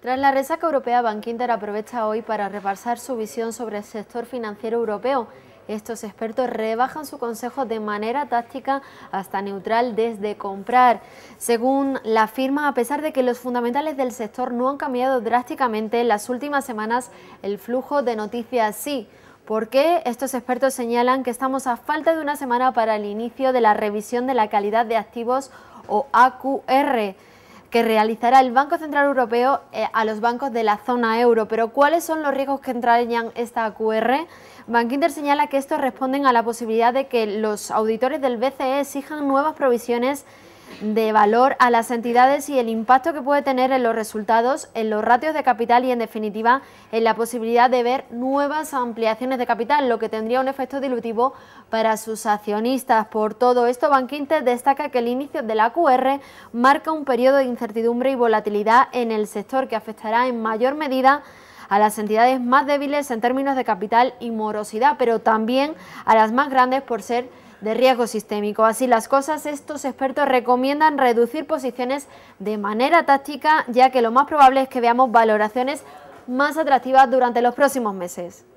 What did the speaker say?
Tras la resaca europea, Bankinter aprovecha hoy para repasar su visión sobre el sector financiero europeo. Estos expertos rebajan su consejo de manera táctica hasta neutral desde comprar. Según la firma, a pesar de que los fundamentales del sector no han cambiado drásticamente en las últimas semanas, el flujo de noticias sí. ¿Por qué? Estos expertos señalan que estamos a falta de una semana para el inicio de la revisión de la calidad de activos o AQR que realizará el Banco Central Europeo eh, a los bancos de la zona euro. Pero ¿cuáles son los riesgos que entrañan esta QR? Bankinter señala que estos responden a la posibilidad de que los auditores del BCE exijan nuevas provisiones de valor a las entidades y el impacto que puede tener en los resultados, en los ratios de capital y en definitiva en la posibilidad de ver nuevas ampliaciones de capital, lo que tendría un efecto dilutivo para sus accionistas. Por todo esto, Banquinte destaca que el inicio de la QR marca un periodo de incertidumbre y volatilidad en el sector que afectará en mayor medida a las entidades más débiles en términos de capital y morosidad, pero también a las más grandes por ser de riesgo sistémico. Así las cosas, estos expertos recomiendan reducir posiciones de manera táctica, ya que lo más probable es que veamos valoraciones más atractivas durante los próximos meses.